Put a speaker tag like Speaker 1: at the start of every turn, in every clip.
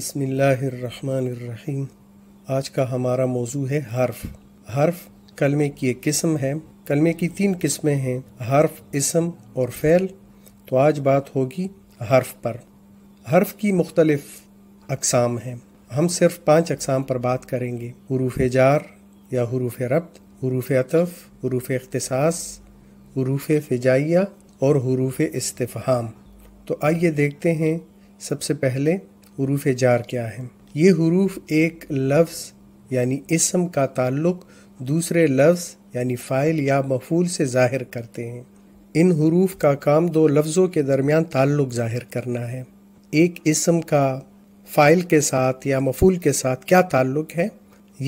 Speaker 1: بسم اللہ الرحمن الرحیم آج کا ہمارا موضوع ہے حرف حرف کلمے کی ایک قسم ہے کلمے کی تین قسمیں ہیں حرف اسم اور فعل تو آج بات ہوگی حرف پر حرف کی مختلف اقسام ہیں ہم صرف پانچ اقسام پر بات کریں گے حروف جار یا حروف ربط حروف عطف حروف اختصاص حروف فجائیہ اور حروف استفہام تو آئیے دیکھتے ہیں سب سے پہلے حروف جار کیا ہے یہ حروف ایک لفظ یعنی اسم کا تعلق دوسرے لفظ یعنی فائل یا مفول سے ظاہر کرتے ہیں ان حروف کا کام دو لفظوں کے درمیان تعلق ظاہر کرنا ہے ایک اسم کا فائل کے ساتھ یا مفول کے ساتھ کیا تعلق ہے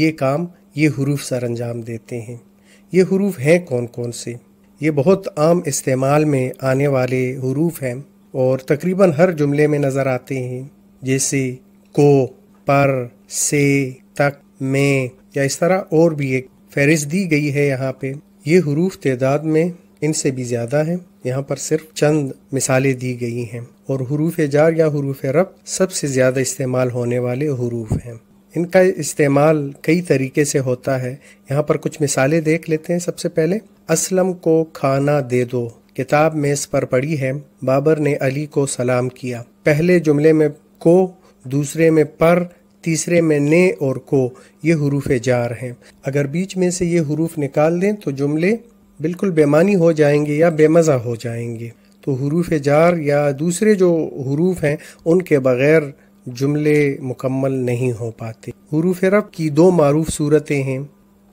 Speaker 1: یہ کام یہ حروف سر انجام دیتے ہیں یہ حروف ہیں کون کون سے یہ بہت عام استعمال میں آنے والے حروف ہیں اور تقریباً ہر جملے میں نظر آتے ہیں جیسے کو پر سے تک میں یا اس طرح اور بھی ایک فہرست دی گئی ہے یہاں پہ یہ حروف تعداد میں ان سے بھی زیادہ ہیں یہاں پر صرف چند مثالیں دی گئی ہیں اور حروف جار یا حروف رب سب سے زیادہ استعمال ہونے والے حروف ہیں ان کا استعمال کئی طریقے سے ہوتا ہے یہاں پر کچھ مثالیں دیکھ لیتے ہیں سب سے پہلے اسلم کو کھانا دے دو کتاب میز پر پڑی ہے بابر نے علی کو سلام کیا پہلے جملے میں کو دوسرے میں پر تیسرے میں نے اور کو یہ حروف جار ہیں اگر بیچ میں سے یہ حروف نکال دیں تو جملے بالکل بیمانی ہو جائیں گے یا بے مزہ ہو جائیں گے تو حروف جار یا دوسرے جو حروف ہیں ان کے بغیر جملے مکمل نہیں ہو پاتے حروف رب کی دو معروف صورتیں ہیں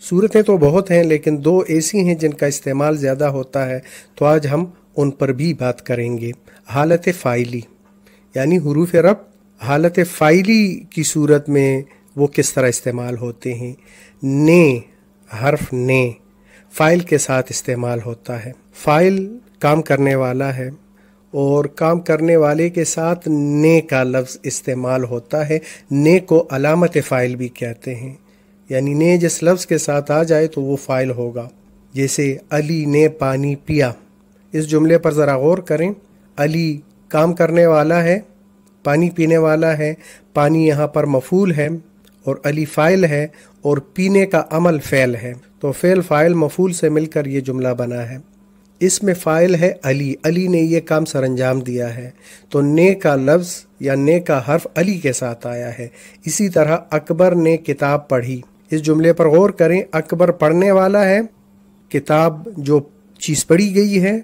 Speaker 1: صورتیں تو بہت ہیں لیکن دو ایسی ہیں جن کا استعمال زیادہ ہوتا ہے تو آج ہم ان پر بھی بات کریں گے حالت فائلی یعنی حروف رب حالت فائلی کی صورت میں وہ کس طرح استعمال ہوتے ہیں نے حرف نے فائل کے ساتھ استعمال ہوتا ہے فائل کام کرنے والا ہے اور کام کرنے والے کے ساتھ نے کا لفظ استعمال ہوتا ہے نے کو علامت فائل بھی کہتے ہیں یعنی نے جس لفظ کے ساتھ آ جائے تو وہ فائل ہوگا جیسے علی نے پانی پیا اس جملے پر ذرا غور کریں علی کام کرنے والا ہے پانی پینے والا ہے پانی یہاں پر مفول ہے اور علی فائل ہے اور پینے کا عمل فعل ہے تو فعل فائل مفول سے مل کر یہ جملہ بنا ہے اس میں فائل ہے علی علی نے یہ کام سر انجام دیا ہے تو نے کا لفظ یا نے کا حرف علی کے ساتھ آیا ہے اسی طرح اکبر نے کتاب پڑھی اس جملے پر غور کریں اکبر پڑھنے والا ہے کتاب جو چیز پڑھی گئی ہے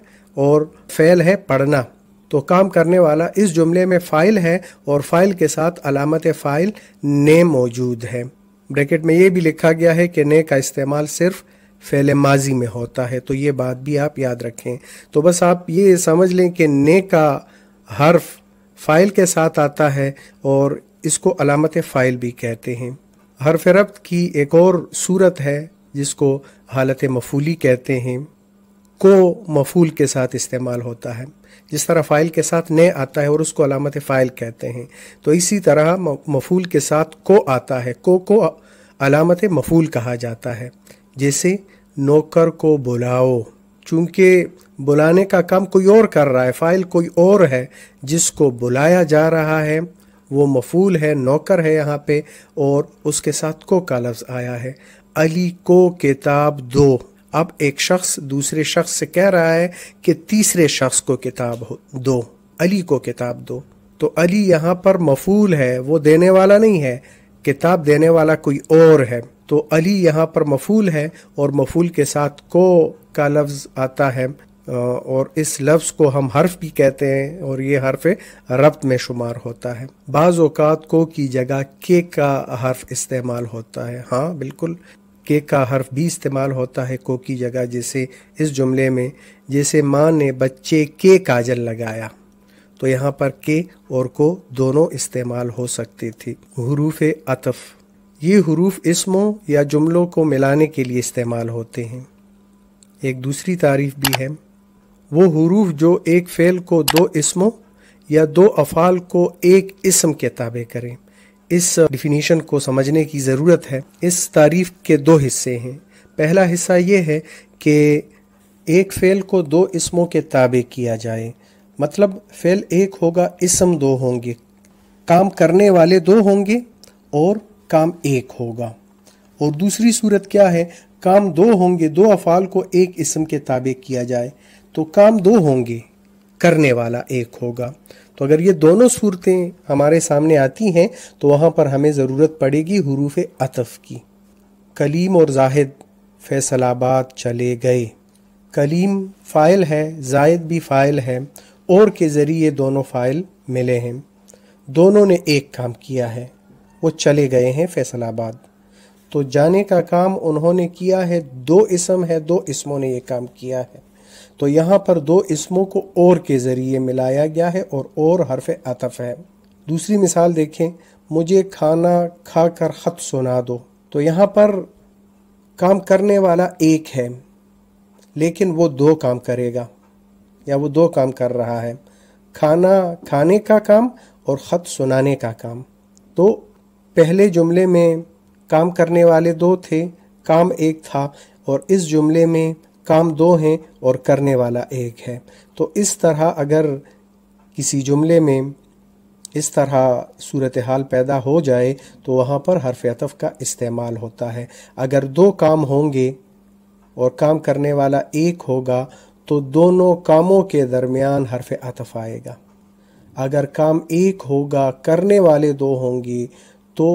Speaker 1: اور فعل ہے پڑھنا تو کام کرنے والا اس جملے میں فائل ہے اور فائل کے ساتھ علامت فائل نے موجود ہے بریکٹ میں یہ بھی لکھا گیا ہے کہ نے کا استعمال صرف فعل ماضی میں ہوتا ہے تو یہ بات بھی آپ یاد رکھیں تو بس آپ یہ سمجھ لیں کہ نے کا حرف فائل کے ساتھ آتا ہے اور اس کو علامت فائل بھی کہتے ہیں حرف ربط کی ایک اور صورت ہے جس کو حالت مفولی کہتے ہیں کو مفول کے ساتھ استعمال ہوتا ہے جس طرح فائل کے ساتھ نے آتا ہے اور اس کو علامت فائل کہتے ہیں تو اسی طرح مفول کے ساتھ کو آتا ہے کو کو علامت مفول کہا جاتا ہے جیسے نوکر کو بلاؤ چونکہ بلانے کا کام کوئی اور کر رہا ہے فائل کوئی اور ہے جس کو بلایا جا رہا ہے وہ مفول ہے نوکر ہے یہاں پہ اور اس کے ساتھ کو کا لفظ آیا ہے علی کو کتاب دو اب ایک شخص دوسرے شخص سے کہہ رہا ہے کہ تیسرے شخص کو کتاب دو علی کو کتاب دو تو علی یہاں پر مفول ہے وہ دینے والا نہیں ہے کتاب دینے والا کوئی اور ہے تو علی یہاں پر مفول ہے اور مفول کے ساتھ کو کا لفظ آتا ہے اور اس لفظ کو ہم حرف بھی کہتے ہیں اور یہ حرف ربط میں شمار ہوتا ہے بعض اوقات کو کی جگہ کے کا حرف استعمال ہوتا ہے ہاں بالکل کے کا حرف بھی استعمال ہوتا ہے کو کی جگہ جیسے اس جملے میں جیسے ماں نے بچے کے کاجل لگایا تو یہاں پر کے اور کو دونوں استعمال ہو سکتے تھے حروف عطف یہ حروف اسموں یا جملوں کو ملانے کے لیے استعمال ہوتے ہیں ایک دوسری تعریف بھی ہے وہ حروف جو ایک فعل کو دو اسموں یا دو افعال کو ایک اسم کے تابع کریں اس ڈیفینیشن کو سمجھنے کی ضرورت ہے اس تعریف کے دو حصے ہیں پہلا حصہ یہ ہے کہ ایک فعل کو دو اسموں کے تابع کیا جائے مطلب فعل ایک ہوگا اسم دو ہوں گے کام کرنے والے دو ہوں گے اور کام ایک ہوگا اور دوسری صورت کیا ہے کام دو ہوں گے دو افعال کو ایک اسم کے تابع کیا جائے تو کام دو ہوں گے کرنے والا ایک ہوگا تو اگر یہ دونوں صورتیں ہمارے سامنے آتی ہیں تو وہاں پر ہمیں ضرورت پڑے گی حروف عطف کی کلیم اور زاہد فیصل آباد چلے گئے کلیم فائل ہے زاہد بھی فائل ہے اور کے ذریعے دونوں فائل ملے ہیں دونوں نے ایک کام کیا ہے وہ چلے گئے ہیں فیصل آباد تو جانے کا کام انہوں نے کیا ہے دو اسم ہے دو اسموں نے یہ کام کیا ہے تو یہاں پر دو اسموں کو اور کے ذریعے ملایا گیا ہے اور اور حرف عطف ہے دوسری مثال دیکھیں مجھے کھانا کھا کر خط سنا دو تو یہاں پر کام کرنے والا ایک ہے لیکن وہ دو کام کرے گا یا وہ دو کام کر رہا ہے کھانا کھانے کا کام اور خط سنانے کا کام تو پہلے جملے میں کام کرنے والے دو تھے کام ایک تھا اور اس جملے میں کام دو ہیں اور کرنے والا ایک ہے تو اس طرح اگر کسی جملے میں اس طرح صورتحال پیدا ہو جائے تو وہاں پر حرف عطف کا استعمال ہوتا ہے اگر دو کام ہوں گے اور کام کرنے والا ایک ہوگا تو دونوں کاموں کے درمیان حرف عطف آئے گا اگر کام ایک ہوگا کرنے والے دو ہوں گے تو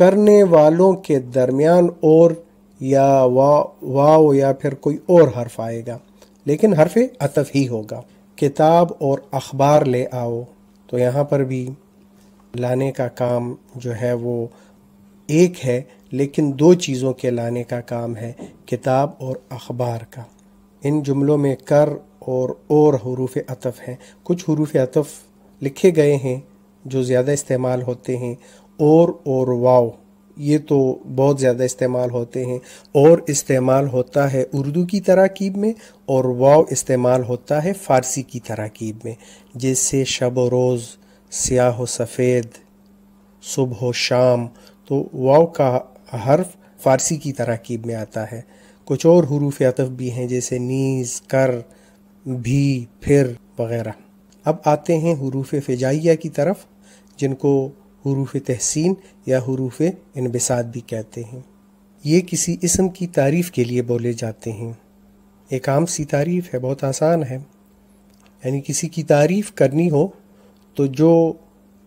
Speaker 1: کرنے والوں کے درمیان اور یا وا واؤ یا پھر کوئی اور حرف آئے گا لیکن حرف اطف ہی ہوگا کتاب اور اخبار لے آؤ تو یہاں پر بھی لانے کا کام جو ہے وہ ایک ہے لیکن دو چیزوں کے لانے کا کام ہے کتاب اور اخبار کا ان جملوں میں کر اور اور حروف عطف ہیں کچھ حروف اطف لکھے گئے ہیں جو زیادہ استعمال ہوتے ہیں اور اور واؤ یہ تو بہت زیادہ استعمال ہوتے ہیں اور استعمال ہوتا ہے اردو کی تراکیب میں اور واو استعمال ہوتا ہے فارسی کی تراکیب میں جیسے شب و روز سیاہ و سفید صبح و شام تو واو کا حرف فارسی کی تراکیب میں آتا ہے کچھ اور حروف عطف بھی ہیں جیسے نیز کر بھی پھر وغیرہ اب آتے ہیں حروف فجائیہ کی طرف جن کو حروف تحسین یا حروف انبساط بھی کہتے ہیں یہ کسی اسم کی تعریف کے لیے بولے جاتے ہیں ایک عام سی تعریف ہے بہت آسان ہے یعنی کسی کی تعریف کرنی ہو تو جو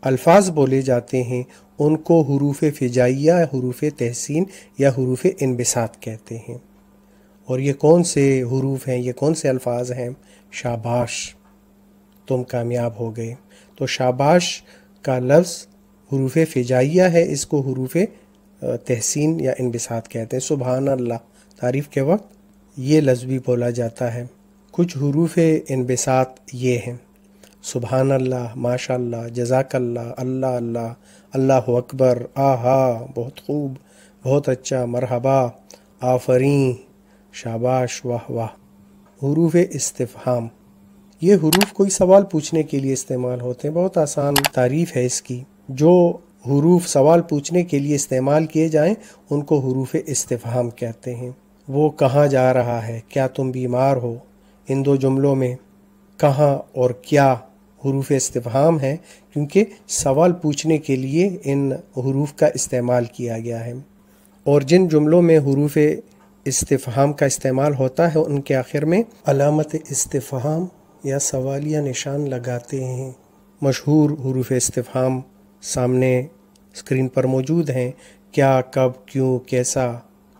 Speaker 1: الفاظ بولے جاتے ہیں ان کو حروف فجائیہ حروف تحسین یا حروف انبساط کہتے ہیں اور یہ کون سے حروف ہیں یہ کون سے الفاظ ہیں شاباش تم کامیاب ہو گئے تو شاباش کا لفظ حروف فجائیہ ہے اس کو حروف تحسین یا انبساط کہتے ہیں سبحان اللہ تعریف کے وقت یہ بھی بولا جاتا ہے کچھ حروف انبساط یہ ہیں سبحان اللہ ماشاء اللہ جزاک اللہ اللہ اللہ اللہ اکبر آہا بہت خوب بہت اچھا مرحبا آفرین شاباش واہ واہ حروف استفہام یہ حروف کوئی سوال پوچھنے کے لیے استعمال ہوتے ہیں بہت آسان تعریف ہے اس کی جو حروف سوال پوچھنے کے لیے استعمال کیے جائیں ان کو حروف استفہام کہتے ہیں وہ کہاں جا رہا ہے کیا تم بیمار ہو ان دو جملوں میں کہاں اور کیا حروف استفہام ہے کیونکہ سوال پوچھنے کے لیے ان حروف کا استعمال کیا گیا ہے اور جن جملوں میں حروف استفہام کا استعمال ہوتا ہے ان کے آخر میں علامت استفہام یا سوالیہ نشان لگاتے ہیں مشہور حروف استفہام سامنے اسکرین پر موجود ہیں کیا کب کیوں کیسا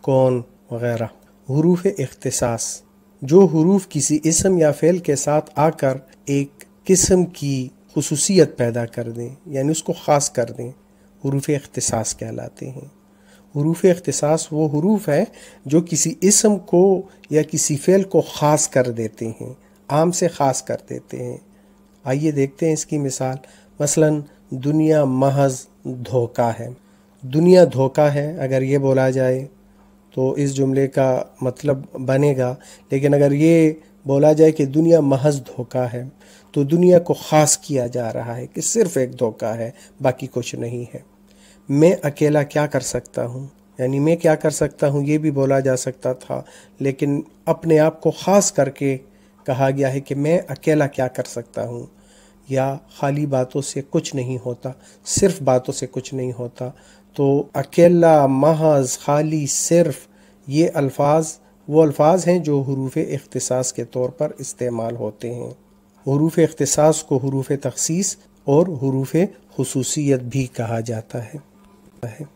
Speaker 1: کون وغیرہ حروف اختصاص جو حروف کسی اسم یا فعل کے ساتھ آ کر ایک قسم کی خصوصیت پیدا کر دیں یعنی اس کو خاص کر دیں حروف اختصاص کہلاتے ہیں حروف اختصاص وہ حروف ہے جو کسی اسم کو یا کسی فعل کو خاص کر دیتے ہیں عام سے خاص کر دیتے ہیں آئیے دیکھتے ہیں اس کی مثال مثلا دنیا محض دھوکا ہے دنیا دھوکا ہے اگر یہ بولا جائے تو اس جملے کا مطلب بنے گا لیکن اگر یہ بولا جائے کہ دنیا محض دھوکا ہے تو دنیا کو خاص کیا جا رہا ہے کہ صرف ایک دھوکا ہے باقی کچھ نہیں ہے میں اکیلا کیا کر سکتا ہوں یعنی میں کیا کر سکتا ہوں یہ بھی بولا جا سکتا تھا لیکن اپنے آپ کو خاص کر کے کہا گیا ہے کہ میں اکیلا کیا کر سکتا ہوں یا خالی باتوں سے کچھ نہیں ہوتا صرف باتوں سے کچھ نہیں ہوتا تو اکیلا محض خالی صرف یہ الفاظ وہ الفاظ ہیں جو حروف اختصاص کے طور پر استعمال ہوتے ہیں حروف اختصاص کو حروف تخصیص اور حروف خصوصیت بھی کہا جاتا ہے